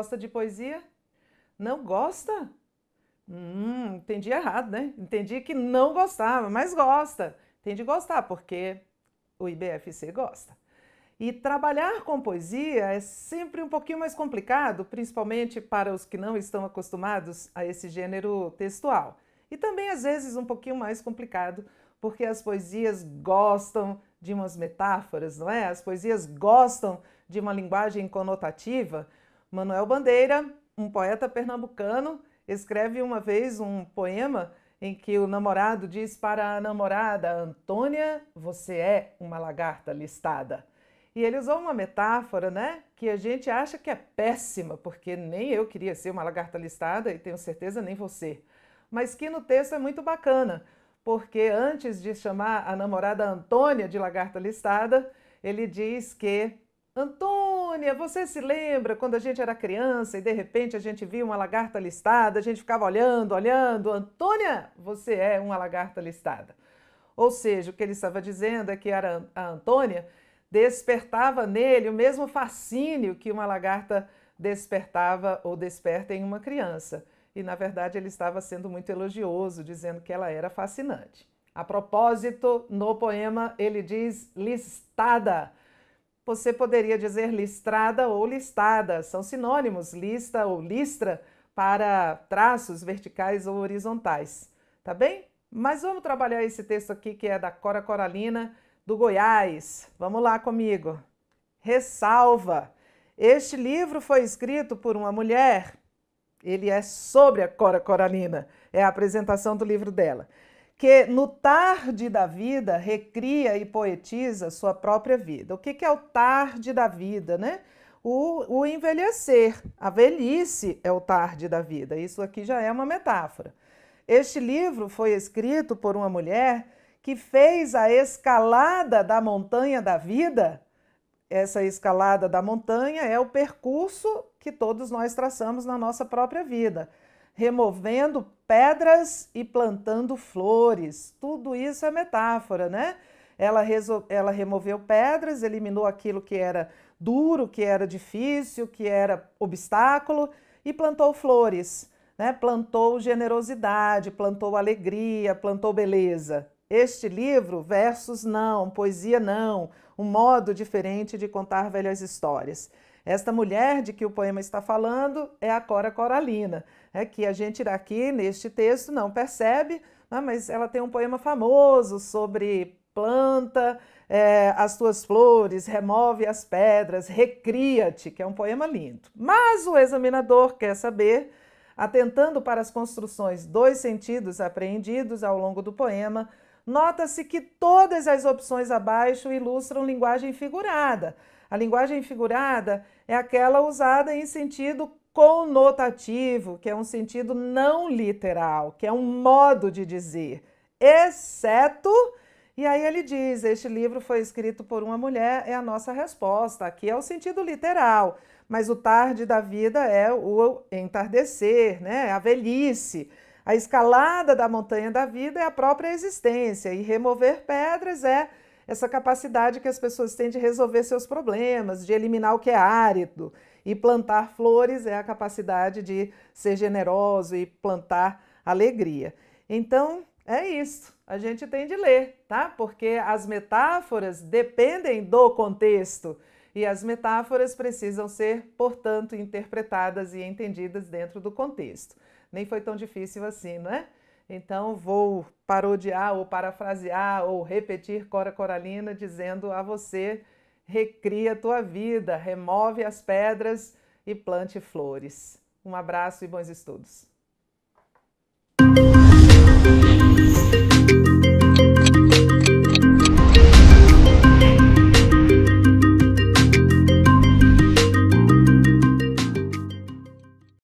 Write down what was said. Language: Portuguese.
gosta de poesia? Não gosta? Hum, entendi errado, né? Entendi que não gostava, mas gosta. Tem de gostar, porque o IBFC gosta. E trabalhar com poesia é sempre um pouquinho mais complicado, principalmente para os que não estão acostumados a esse gênero textual. E também, às vezes, um pouquinho mais complicado, porque as poesias gostam de umas metáforas, não é? As poesias gostam de uma linguagem conotativa Manuel Bandeira, um poeta pernambucano, escreve uma vez um poema em que o namorado diz para a namorada Antônia: Você é uma lagarta listada. E ele usou uma metáfora, né? Que a gente acha que é péssima, porque nem eu queria ser uma lagarta listada e tenho certeza nem você. Mas que no texto é muito bacana, porque antes de chamar a namorada Antônia de lagarta listada, ele diz que Antônia Tânia, você se lembra quando a gente era criança e de repente a gente via uma lagarta listada, a gente ficava olhando, olhando, Antônia, você é uma lagarta listada. Ou seja, o que ele estava dizendo é que era a Antônia despertava nele o mesmo fascínio que uma lagarta despertava ou desperta em uma criança. E na verdade ele estava sendo muito elogioso, dizendo que ela era fascinante. A propósito, no poema ele diz listada você poderia dizer listrada ou listada, são sinônimos, lista ou listra, para traços verticais ou horizontais, tá bem? Mas vamos trabalhar esse texto aqui que é da Cora Coralina, do Goiás. Vamos lá comigo. Ressalva: este livro foi escrito por uma mulher. Ele é sobre a Cora Coralina, é a apresentação do livro dela que no tarde da vida recria e poetiza sua própria vida. O que, que é o tarde da vida, né? O, o envelhecer, a velhice é o tarde da vida. Isso aqui já é uma metáfora. Este livro foi escrito por uma mulher que fez a escalada da montanha da vida. Essa escalada da montanha é o percurso que todos nós traçamos na nossa própria vida removendo pedras e plantando flores. Tudo isso é metáfora, né? Ela, ela removeu pedras, eliminou aquilo que era duro, que era difícil, que era obstáculo e plantou flores. Né? Plantou generosidade, plantou alegria, plantou beleza. Este livro, versos não, poesia não, um modo diferente de contar velhas histórias. Esta mulher de que o poema está falando é a Cora Coralina, é que a gente aqui neste texto não percebe, né, mas ela tem um poema famoso sobre planta é, as tuas flores, remove as pedras, recria-te, que é um poema lindo. Mas o examinador quer saber, atentando para as construções dois sentidos apreendidos ao longo do poema, nota-se que todas as opções abaixo ilustram linguagem figurada. A linguagem figurada é aquela usada em sentido conotativo, que é um sentido não literal, que é um modo de dizer, exceto. E aí ele diz: Este livro foi escrito por uma mulher, é a nossa resposta. Aqui é o sentido literal, mas o tarde da vida é o entardecer, né? a velhice. A escalada da montanha da vida é a própria existência, e remover pedras é essa capacidade que as pessoas têm de resolver seus problemas, de eliminar o que é árido. E plantar flores é a capacidade de ser generoso e plantar alegria. Então, é isso. A gente tem de ler, tá? Porque as metáforas dependem do contexto e as metáforas precisam ser, portanto, interpretadas e entendidas dentro do contexto. Nem foi tão difícil assim, não é? Então vou parodiar ou parafrasear ou repetir Cora Coralina dizendo a você: recria tua vida, remove as pedras e plante flores. Um abraço e bons estudos.